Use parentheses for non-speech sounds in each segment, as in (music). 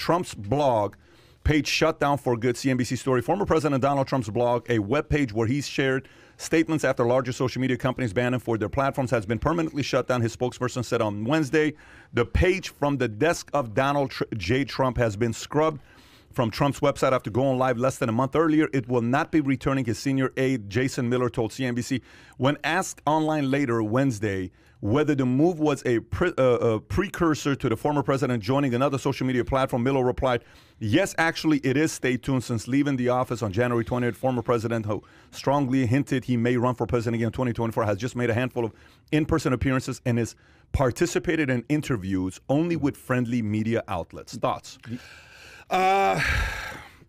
Trump's blog page shut down for good CNBC story. Former President Donald Trump's blog, a web page where he's shared statements after larger social media companies banned him for their platforms, has been permanently shut down. His spokesperson said on Wednesday the page from the desk of Donald Tr- J. Trump has been scrubbed from Trump's website after going live less than a month earlier, it will not be returning his senior aide, Jason Miller, told CNBC. When asked online later Wednesday whether the move was a, pre uh, a uh, precursor to the former president joining another social media platform, Miller replied, Yes, actually, it is. Stay tuned. Since leaving the office on January 20th, former president who strongly hinted he may run for president again in 2024 has just made a handful of in person appearances and is participated in interviews only with friendly media outlets. Thoughts? Uh, (sighs)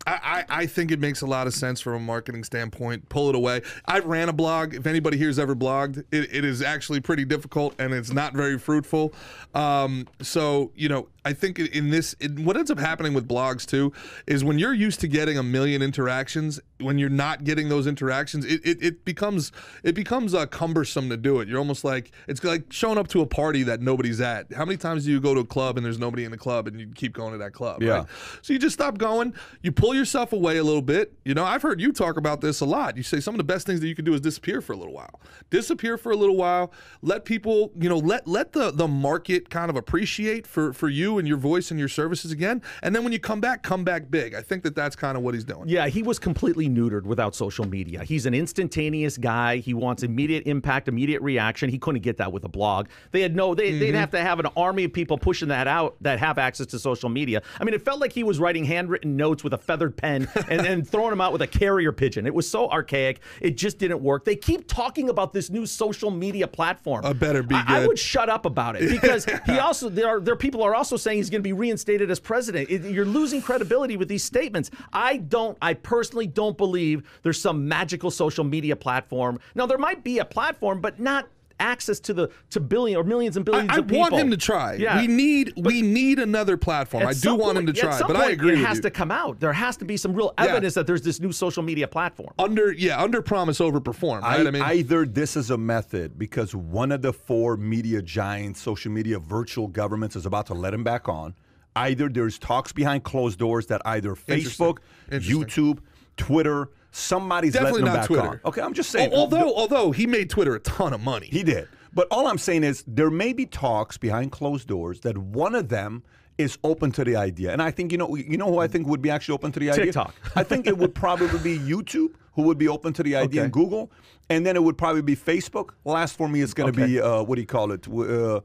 I, I, think it makes a lot of sense from a marketing standpoint. Pull it away. I ran a blog. If anybody here's ever blogged, it, it is actually pretty difficult and it's not very fruitful. Um, so, you know, I think in this, in, what ends up happening with blogs too is when you're used to getting a million interactions when you're not getting those interactions, it, it, it becomes it becomes uh, cumbersome to do it. You're almost like it's like showing up to a party that nobody's at. How many times do you go to a club and there's nobody in the club and you keep going to that club? Yeah. Right? So you just stop going. You pull yourself away a little bit. You know, I've heard you talk about this a lot. You say some of the best things that you can do is disappear for a little while. Disappear for a little while. Let people, you know, let let the the market kind of appreciate for for you and your voice and your services again. And then when you come back, come back big. I think that that's kind of what he's doing. Yeah, he was completely neutered without social media. He's an instantaneous guy. He wants immediate impact, immediate reaction. He couldn't get that with a blog. They had no, they, mm-hmm. they'd have to have an army of people pushing that out that have access to social media. I mean, it felt like he was writing handwritten notes with a feathered pen (laughs) and, then throwing them out with a carrier pigeon. It was so archaic. It just didn't work. They keep talking about this new social media platform. I better be I, I would shut up about it because (laughs) he also, there are, there are people are also saying he's going to be reinstated as president. It, you're losing credibility with these statements. I don't, I personally don't believe there's some magical social media platform. Now there might be a platform, but not access to the to billion or millions and billions I, I of people. I want him to try. Yeah. We need but we need another platform. I do point, want him to try, but I agree it has you. to come out. There has to be some real evidence yeah. that there's this new social media platform. Under yeah, under promise over perform, right? I, I mean either this is a method because one of the four media giants, social media virtual governments is about to let him back on. Either there's talks behind closed doors that either Facebook, Interesting. Interesting. YouTube Twitter. Somebody's Definitely letting him back Twitter. on. Okay, I'm just saying. although, although he made Twitter a ton of money, he did. But all I'm saying is there may be talks behind closed doors that one of them is open to the idea. And I think you know you know who I think would be actually open to the idea. TikTok. (laughs) I think it would probably be YouTube who would be open to the idea, okay. and Google, and then it would probably be Facebook. Last for me is going to okay. be uh, what do you call it? Uh,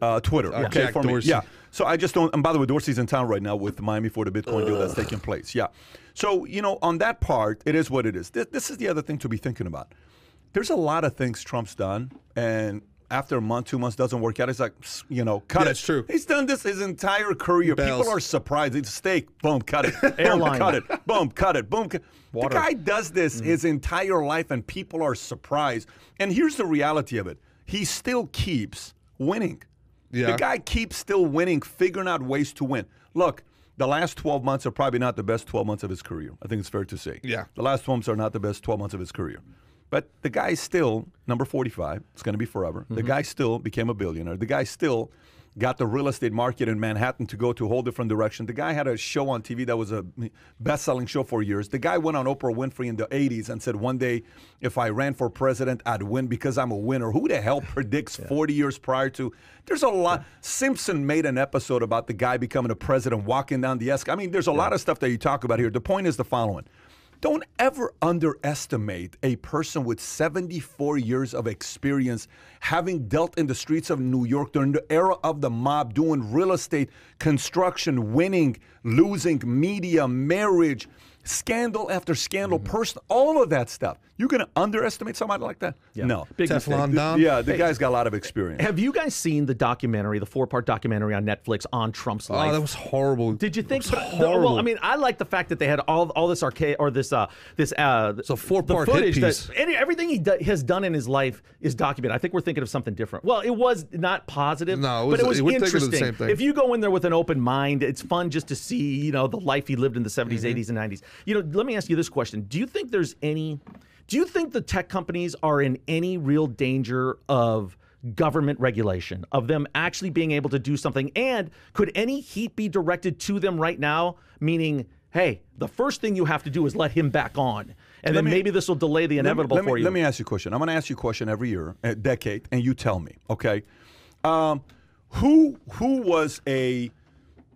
uh, Twitter. Uh, okay, Jack for Dorsey. me. Yeah. So I just don't. And by the way, Dorsey's in town right now with Miami for the Bitcoin Ugh. deal that's taking place. Yeah. So you know, on that part, it is what it is. This, this is the other thing to be thinking about. There's a lot of things Trump's done, and after a month, two months doesn't work out, it's like, you know, cut yeah, it. That's true. He's done this his entire career. Bells. People are surprised. It's steak, boom, cut it. Airline. cut it. Boom, cut it. Boom. Cut. Water. The guy does this mm. his entire life, and people are surprised. And here's the reality of it he still keeps winning. Yeah. The guy keeps still winning, figuring out ways to win. Look, the last 12 months are probably not the best 12 months of his career. I think it's fair to say. Yeah. The last 12 months are not the best 12 months of his career. But the guy still, number 45, it's going to be forever. Mm-hmm. The guy still became a billionaire. The guy still got the real estate market in Manhattan to go to a whole different direction. The guy had a show on TV that was a best-selling show for years. The guy went on Oprah Winfrey in the 80s and said, "One day if I ran for president, I'd win because I'm a winner." Who the hell (laughs) predicts yeah. 40 years prior to? There's a lot yeah. Simpson made an episode about the guy becoming a president walking down the escalator. I mean, there's a yeah. lot of stuff that you talk about here. The point is the following. Don't ever underestimate a person with 74 years of experience having dealt in the streets of New York during the era of the mob, doing real estate, construction, winning, losing, media, marriage, scandal after scandal, mm-hmm. person, all of that stuff. You're going to underestimate somebody like that? Yeah. No. Big Teflon Don. Yeah, the hey, guy's got a lot of experience. Have you guys seen the documentary, the four part documentary on Netflix on Trump's oh, life? that was horrible. Did you think? horrible. well, I mean, I like the fact that they had all all this arcade or this uh this uh so four part footage that any, everything he has done in his life is documented. I think we're thinking of something different. Well, it was not positive. No, it was, but it was it interesting. If you go in there with an open mind, it's fun just to see you know the life he lived in the 70s, mm-hmm. 80s, and 90s. You know, let me ask you this question: Do you think there's any? Do you think the tech companies are in any real danger of? government regulation, of them actually being able to do something? And could any heat be directed to them right now? Meaning, hey, the first thing you have to do is let him back on. And let then me, maybe this will delay the inevitable me, for me, you. Let me ask you a question. I'm going to ask you a question every year, a decade, and you tell me, okay? Um, who who was a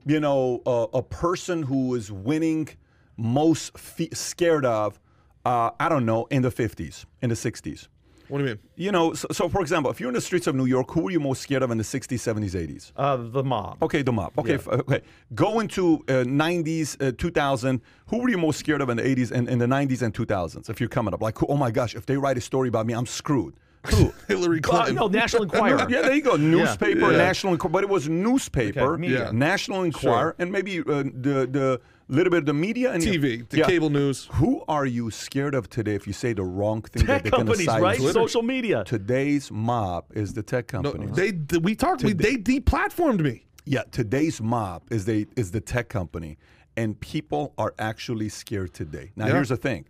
you know a, a person who was winning most fe- scared of, uh, I don't know, in the 50s, in the 60s? What do you mean? You know, so, so, for example, if you're in the streets of New York, who are you most scared of in the 60s, 70s, 80s? Uh, the mob. Okay, the mob. Okay, yeah. f- okay. Go into uh, 90s, uh, 2000. Who were you most scared of in the 80s and in the 90s and 2000s? If you're coming up, like, oh my gosh, if they write a story about me, I'm screwed. Who? (laughs) Hillary Clinton. Uh, no, National Enquirer. (laughs) yeah, there you go. Newspaper, yeah. National Enquirer. But it was newspaper, okay, National Enquirer, sure. and maybe uh, the the a little bit of the media and TV, the yeah. cable news. Who are you scared of today if you say the wrong thing? Tech companies, right? Twitter. Social media. Today's mob is the tech companies. No, they we talked. We, they deplatformed me. Yeah, today's mob is they is the tech company, and people are actually scared today. Now, yeah. here's the thing: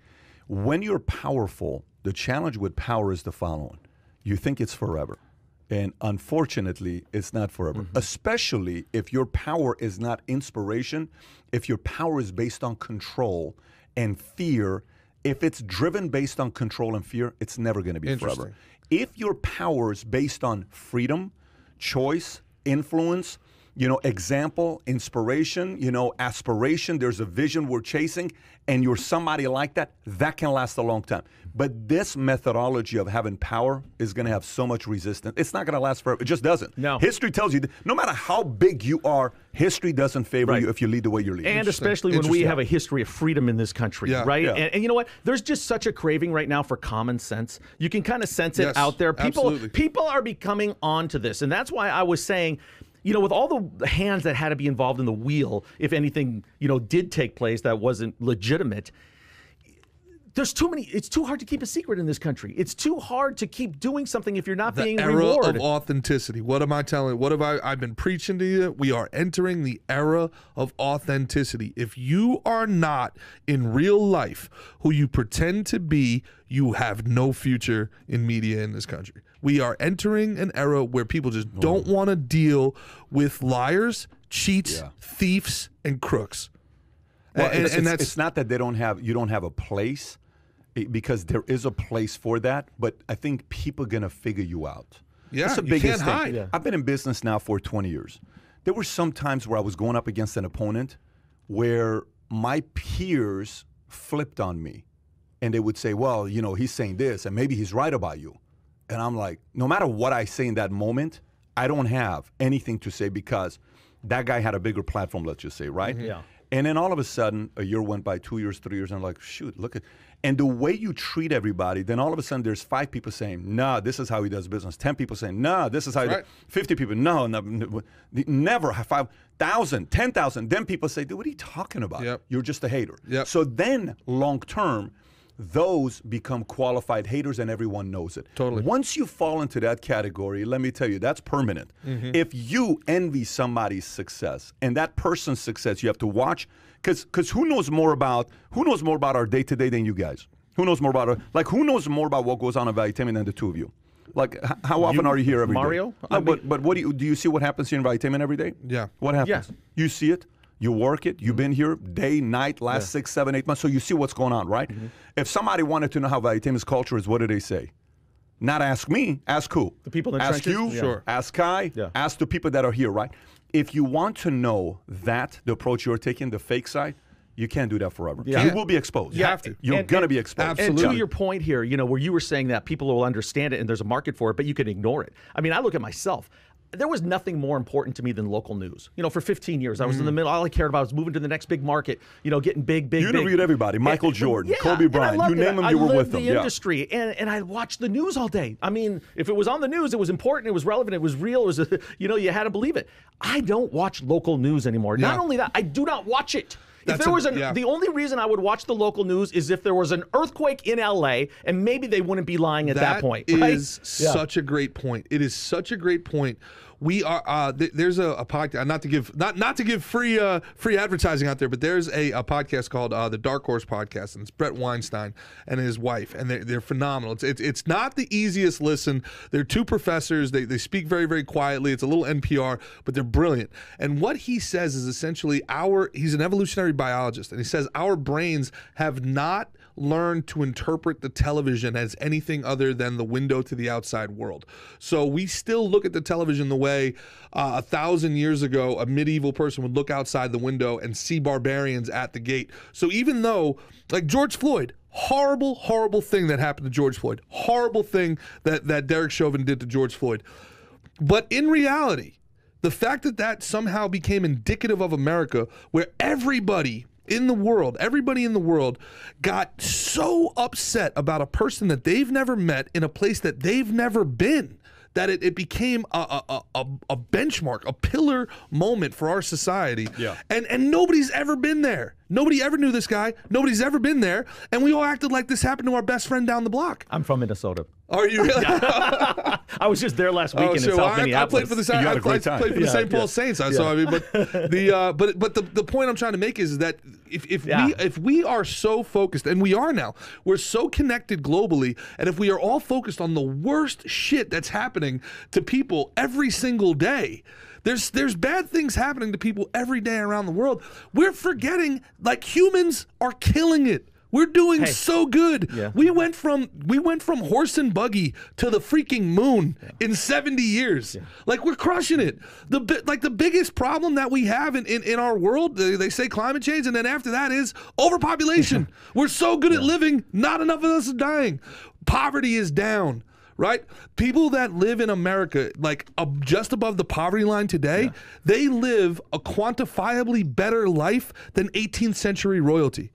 when you're powerful, the challenge with power is the following: you think it's forever. And unfortunately, it's not forever, mm-hmm. especially if your power is not inspiration, if your power is based on control and fear. If it's driven based on control and fear, it's never going to be forever. If your power is based on freedom, choice, influence, you know, example, inspiration, you know, aspiration. There's a vision we're chasing, and you're somebody like that, that can last a long time. But this methodology of having power is going to have so much resistance. It's not going to last forever. It just doesn't. No. History tells you, no matter how big you are, history doesn't favor right. you if you lead the way you're leading. And especially when we have a history of freedom in this country, yeah. right? Yeah. And, and, you know what? There's just such a craving right now for common sense. You can kind of sense it yes, out there. People, people are becoming onto this, and that's why I was saying you know, with all the hands that had to be involved in the wheel, if anything, you know, did take place that wasn't legitimate, there's too many. It's too hard to keep a secret in this country. It's too hard to keep doing something if you're not the being era rewarded. of authenticity. What am I telling? What have I? I've been preaching to you. We are entering the era of authenticity. If you are not in real life who you pretend to be, you have no future in media in this country. We are entering an era where people just don't want to deal with liars, cheats, yeah. thieves, and crooks. Well, and, it's, and it's not that they don't have you don't have a place because there is a place for that, but I think people are gonna figure you out. Yeah, That's the biggest thing. Yeah. I've been in business now for 20 years. There were some times where I was going up against an opponent where my peers flipped on me and they would say, "Well, you know, he's saying this and maybe he's right about you." And I'm like, no matter what I say in that moment, I don't have anything to say because that guy had a bigger platform, let's just say, right? Mm-hmm. Yeah. And then all of a sudden, a year went by, two years, three years, and I'm like, shoot, look at. And the way you treat everybody, then all of a sudden there's five people saying, nah, this is how he does business. Ten people saying, nah, this is how right. 50 people, no, no, never. Five, thousand, ten thousand. Then people say, dude, what are you talking about? Yep. You're just a hater. Yep. So then long term, those become qualified haters and everyone knows it. Totally. Once you fall into that category, let me tell you, that's permanent. Mm -hmm. If you envy somebody's success and that person's success, you have to watch cuz cuz who knows more about who knows more about our day to day than you guys? Who knows more about our, like who knows more about what goes on in Vitamin than the two of you? Like, how often you, are you here every Mario? Day? No, but but what do you do? You see what happens here in Vitamin every day? Yeah. What happens? Yeah. You see it you work it, you've mm-hmm. been here day, night, last yeah. six, seven, eight months, so you see what's going on, right? Mm-hmm. If somebody wanted to know how Valutimi's culture is, what do they say? Not ask me, ask who? The people in the Ask trenches? you, sure. Yeah. ask Kai, yeah. ask the people that are here, right? If you want to know that, the approach you're taking, the fake side, you can't do that forever. Yeah. You will be exposed. You have to. You're gonna be exposed. Absolutely. And to your point here, you know, where you were saying that people will understand it and there's a market for it, but you can ignore it. I mean, I look at myself there was nothing more important to me than local news. You know, for 15 years, I was mm. in the mm. middle. All I cared about was moving to the next big market. You know, getting big, big. You interviewed big. everybody: Michael and, Jordan, yeah, Kobe Bryant. You name them, you were with the them. The industry, yeah. and and I watched the news all day. I mean, if it was on the news, it was important, it was relevant, it was real. It was, a, (laughs) you know, you had to believe it. I don't watch local news anymore. Yeah. Not only that, I do not watch it. That's if there a, was an, yeah. the only reason I would watch the local news is if there was an earthquake in LA, and maybe they wouldn't be lying at that, that point. That (laughs) is right? yeah. such a great point. It is such a great point we are uh, th- there's a, a podcast uh, not to give not not to give free uh, free advertising out there, but there's a, a podcast called uh, the Dark Horse Podcast, and it's Brett Weinstein and his wife, and they're, they're phenomenal. It's, it's it's not the easiest listen. They're two professors. They they speak very very quietly. It's a little NPR, but they're brilliant. And what he says is essentially our he's an evolutionary biologist, and he says our brains have not learn to interpret the television as anything other than the window to the outside world. So we still look at the television the way uh, a thousand years ago a medieval person would look outside the window and see barbarians at the gate. So even though, like George Floyd, horrible, horrible thing that happened to George Floyd, horrible thing that, that Derek Chauvin did to George Floyd. But in reality, the fact that that somehow became indicative of America, where everybody in the world, everybody in the world got so upset about a person that they've never met in a place that they've never been that it, it became a, a, a, a benchmark, a pillar moment for our society. Yeah. And, and nobody's ever been there. Nobody ever knew this guy. Nobody's ever been there. And we all acted like this happened to our best friend down the block. I'm from Minnesota. Are you really? (laughs) I was just there last oh, weekend oh, sure. in South Minneapolis. I played for the, I played, played for the St. Paul yeah. Saints. Yeah. So I mean, but (laughs) the uh, but but the, the point I'm trying to make is, is that if, if we if we are so focused, and we are now, we're so connected globally, and if we are all focused on the worst shit that's happening to people every single day there's there's bad things happening to people every day around the world. We're forgetting like humans are killing it. We're doing hey. so good. Yeah. We went from we went from horse and buggy to the freaking moon yeah. in 70 years. Yeah. Like we're crushing it. The like the biggest problem that we have in, in, in our world, they, they say climate change, and then after that is overpopulation. (laughs) we're so good at living, not enough of us are dying. Poverty is down right? People that live in America, like uh, just above the poverty line today, yeah. they live a quantifiably better life than 18th century royalty.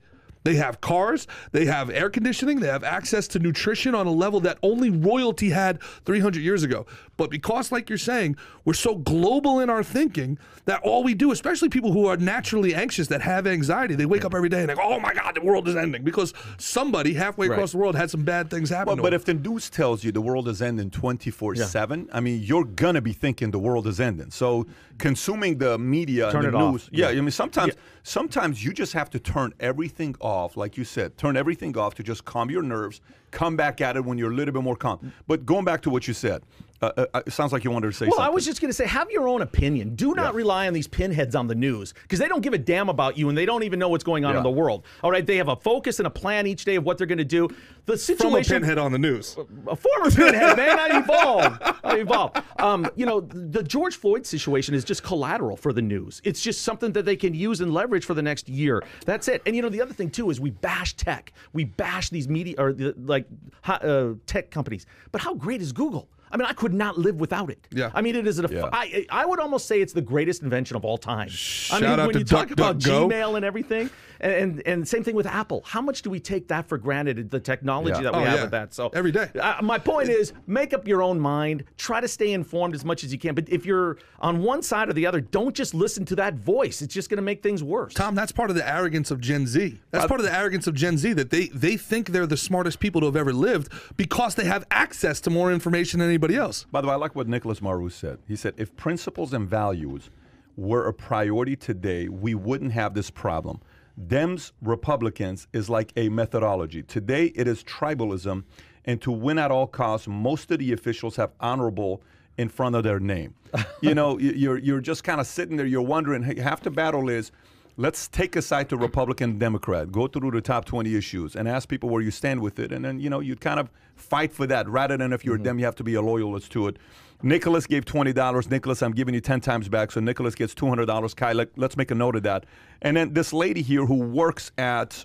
They have cars, they have air conditioning, they have access to nutrition on a level that only royalty had 300 years ago. But because, like you're saying, we're so global in our thinking that all we do, especially people who are naturally anxious that have anxiety, they wake up every day and they go, oh my God, the world is ending because somebody halfway right. across the world had some bad things happen. Well, but them. if the news tells you the world is ending 24 yeah. 7, I mean, you're going to be thinking the world is ending. So consuming the media turn and the news. Yeah. yeah. I mean sometimes yeah. sometimes you just have to turn everything off, like you said, turn everything off to just calm your nerves, come back at it when you're a little bit more calm. But going back to what you said, uh, uh, uh, it sounds like you wanted to say well, something. I was just going to say, have your own opinion. Do not yeah. rely on these pinheads on the news because they don't give a damn about you and they don't even know what's going on yeah. in the world. All right, they have a focus and a plan each day of what they're going to do. The situation. From a pinhead on the news. A former pinhead, man. I evolved. I evolved. Um, you know, the George Floyd situation is just collateral for the news. It's just something that they can use and leverage for the next year. That's it. And you know, the other thing too is we bash tech. We bash these media or the, like uh, tech companies. But how great is Google? I mean, I could not live without it. Yeah. I mean, it is. A, yeah. I, I would almost say it's the greatest invention of all time. Shout I mean, when you Duck, talk Duck, about Go. Gmail and everything, and, and, same thing with Apple. How much do we take that for granted? The technology yeah. that we oh, have yeah. with that. So every day. Uh, my point is, make up your own mind. Try to stay informed as much as you can. But if you're on one side or the other, don't just listen to that voice. It's just going to make things worse. Tom, that's part of the arrogance of Gen Z. That's uh, part of the arrogance of Gen Z that they they think they're the smartest people to have ever lived because they have access to more information than anybody else. By the way, I like what Nicholas Maru said. He said, if principles and values were a priority today, we wouldn't have this problem. Dems Republicans is like a methodology. Today, it is tribalism, and to win at all costs, most of the officials have honorable in front of their name. (laughs) you know, you're you're just kind of sitting there. You're wondering. Hey, half the battle is Let's take aside the Republican Democrat, go through the top 20 issues and ask people where you stand with it. And then, you know, you kind of fight for that rather than if you're mm-hmm. a Dem, you have to be a loyalist to it. Nicholas gave $20. Nicholas, I'm giving you 10 times back. So Nicholas gets $200. Kyle, let, us make a note of that. And then this lady here who works at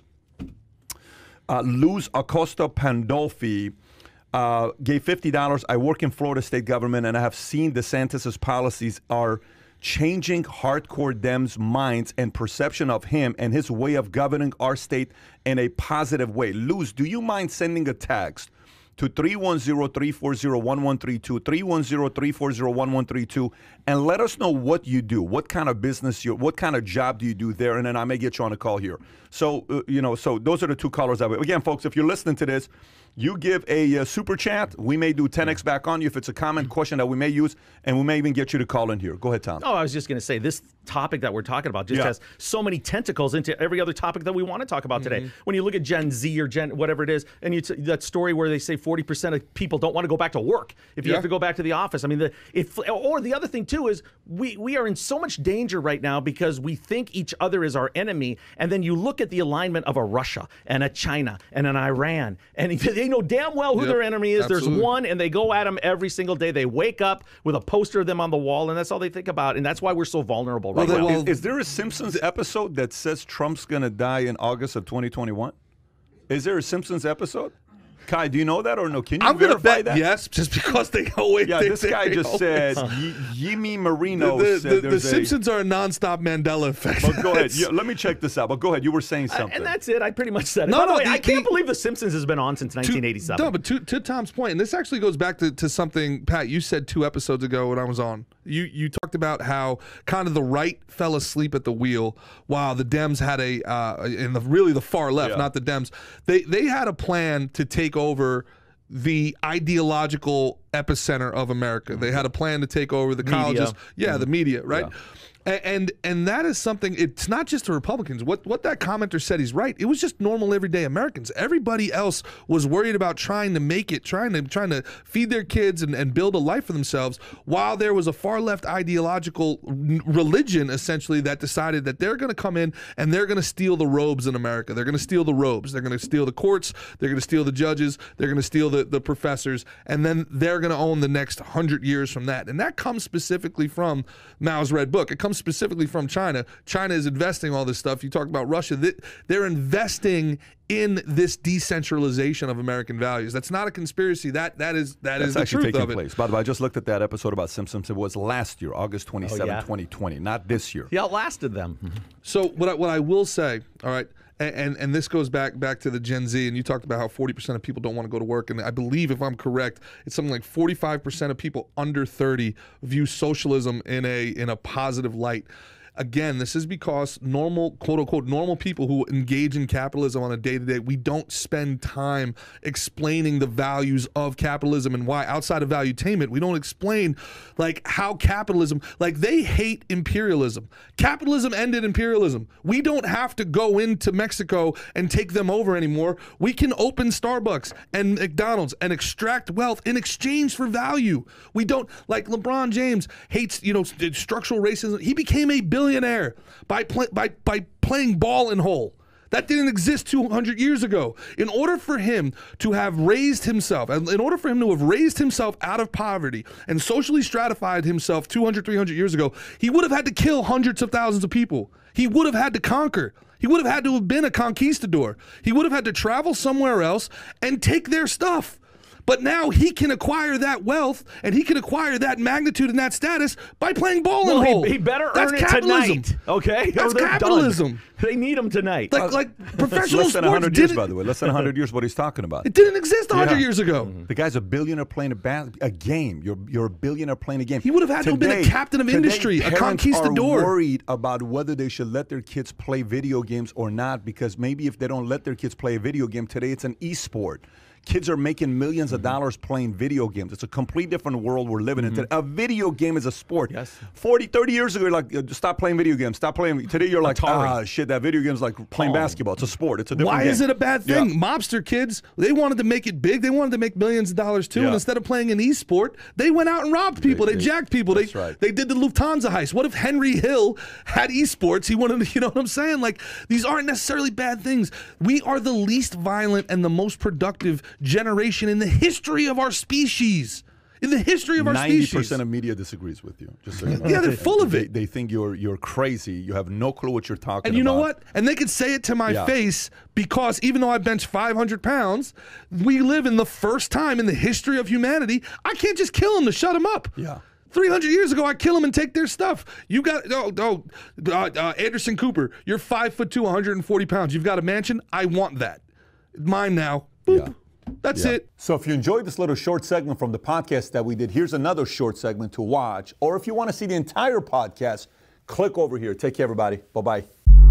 uh, Luz Acosta Pandolfi. Uh, gave fifty dollars. I work in Florida state government, and I have seen DeSantis's policies are changing hardcore Dems' minds and perception of him and his way of governing our state in a positive way. Luz, do you mind sending a text? To 310 340 1132, 310 340 1132, and let us know what you do, what kind of business you, what kind of job do you do there, and then I may get you on a call here. So, uh, you know, so those are the two callers of it. Again, folks, if you're listening to this, you give a uh, super chat. We may do 10x back on you if it's a common question that we may use, and we may even get you to call in here. Go ahead, Tom. Oh, I was just going to say this topic that we're talking about just yeah. has so many tentacles into every other topic that we want to talk about mm-hmm. today. When you look at Gen Z or Gen whatever it is, and you t- that story where they say 40% of people don't want to go back to work if you yeah. have to go back to the office. I mean, the, if or the other thing too is we we are in so much danger right now because we think each other is our enemy, and then you look at the alignment of a Russia and a China and an Iran and. They, (laughs) They know damn well who yep, their enemy is. Absolutely. There's one, and they go at them every single day. They wake up with a poster of them on the wall, and that's all they think about. And that's why we're so vulnerable right now. Well, is, is there a Simpsons episode that says Trump's going to die in August of 2021? Is there a Simpsons episode? Kai, do you know that or no? Can you I'm gonna bet that? Yes, just because they always. (laughs) Yeah, they, this guy just said (laughs) y- Yimi Marino. The, the, the, the Simpsons a... are a nonstop Mandela effect. But go ahead. (laughs) Yeah, let me check this out. But go ahead. You were saying something, I, and that's it. I pretty much said it. No, By no, way, I can't believe the Simpsons has been on since 1987. To, no, but to, to Tom's point, and this actually goes back to, to something Pat you said two episodes ago when I was on you you talked about how kind of the right fell asleep at the wheel while the Dems had a uh, in the really the far left, yeah. not the Dems. They they had a plan to take over the ideological epicenter of America. They had a plan to take over the media. colleges. Yeah, mm-hmm. the media, right? Yeah and and that is something. It's not just the Republicans. What what that commenter said, he's right. It was just normal everyday Americans. Everybody else was worried about trying to make it, trying to trying to feed their kids and, and build a life for themselves. While there was a far left ideological religion essentially that decided that they're going to come in and they're going to steal the robes in America. They're going to steal the robes. They're going to steal the courts. They're going to steal the judges. They're going to steal the the professors, and then they're going to own the next hundred years from that. And that comes specifically from Mao's Red Book. It comes comes specifically from China. China is investing all this stuff. You talk about Russia. They're investing in this decentralization of American values. That's not a conspiracy. That that is that That's is the truth of it. Place. By the way, I just looked at that episode about Simpsons. It was last year, August 27, oh, yeah. 2020, not this year. He outlasted them. So what I, what I will say, all right – and, and, this goes back back to the Gen Z, and you talked about how 40% of people don't want to go to work, and I believe if I'm correct, it's something like 45% of people under 30 view socialism in a in a positive light. Again, this is because normal, quote unquote, normal people who engage in capitalism on a day to day, we don't spend time explaining the values of capitalism and why outside of valuetainment, we don't explain like how capitalism, like they hate imperialism. Capitalism ended imperialism. We don't have to go into Mexico and take them over anymore. We can open Starbucks and McDonald's and extract wealth in exchange for value. We don't like LeBron James hates, you know, structural racism. He became a billionaire millionaire by, by, by playing ball and hole. That didn't exist 200 years ago. In order for him to have raised himself, in order for him to have raised himself out of poverty and socially stratified himself 200, 300 years ago, he would have had to kill hundreds of thousands of people. He would have had to conquer. He would have had to have been a conquistador. He would have had to travel somewhere else and take their stuff. But now he can acquire that wealth and he can acquire that magnitude and that status by playing ball well, and He, he better That's earn capitalism. it tonight. Okay, That's oh, capitalism. Done. They need him tonight. Like, like uh, professional less than sports. years, by the way. Less than 100 years. What he's talking about. It didn't exist 100 yeah. years ago. Mm-hmm. The guy's a billionaire playing a, ba- a game. You're you're a billionaire playing a game. He would have had today, to have been a captain of industry, a conquistador. Are worried about whether they should let their kids play video games or not because maybe if they don't let their kids play a video game today, it's an e-sport. Kids are making millions of mm-hmm. dollars playing video games. It's a complete different world we're living mm-hmm. in. A video game is a sport. Yes. 40, 30 years ago, like, uh, stop playing video games. Stop playing. Today, you're like, Atari. ah, shit, that video game's like playing oh. basketball. It's a sport. It's a different Why game. is it a bad thing? Yeah. Mobster kids, they wanted to make it big. They wanted to make millions of dollars too. Yeah. And instead of playing an e-sport, they went out and robbed people. They, they jacked people. They, right. they did the Lufthansa heist. What if Henry Hill had esports? He wanted to, (laughs) you know what I'm saying? Like, these aren't necessarily bad things. We are the least violent and the most productive generation in the history of our species. In the history of our 90% species. 90% of media disagrees with you. Just so you know. yeah, they're full of it. They, they, think you're you're crazy. You have no clue what you're talking And you about. know what? And they can say it to my yeah. face because even though I bench 500 pounds, we live in the first time in the history of humanity. I can't just kill them to shut them up. Yeah. 300 years ago, I kill them and take their stuff. You got, oh, oh uh, uh, Anderson Cooper, you're five foot two, 140 pounds. You've got a mansion. I want that. Mine now. Boop. Yeah. That's yeah. it. So if you enjoyed this little short segment from the podcast that we did, here's another short segment to watch. Or if you want to see the entire podcast, click over here. Take care, everybody. Bye bye.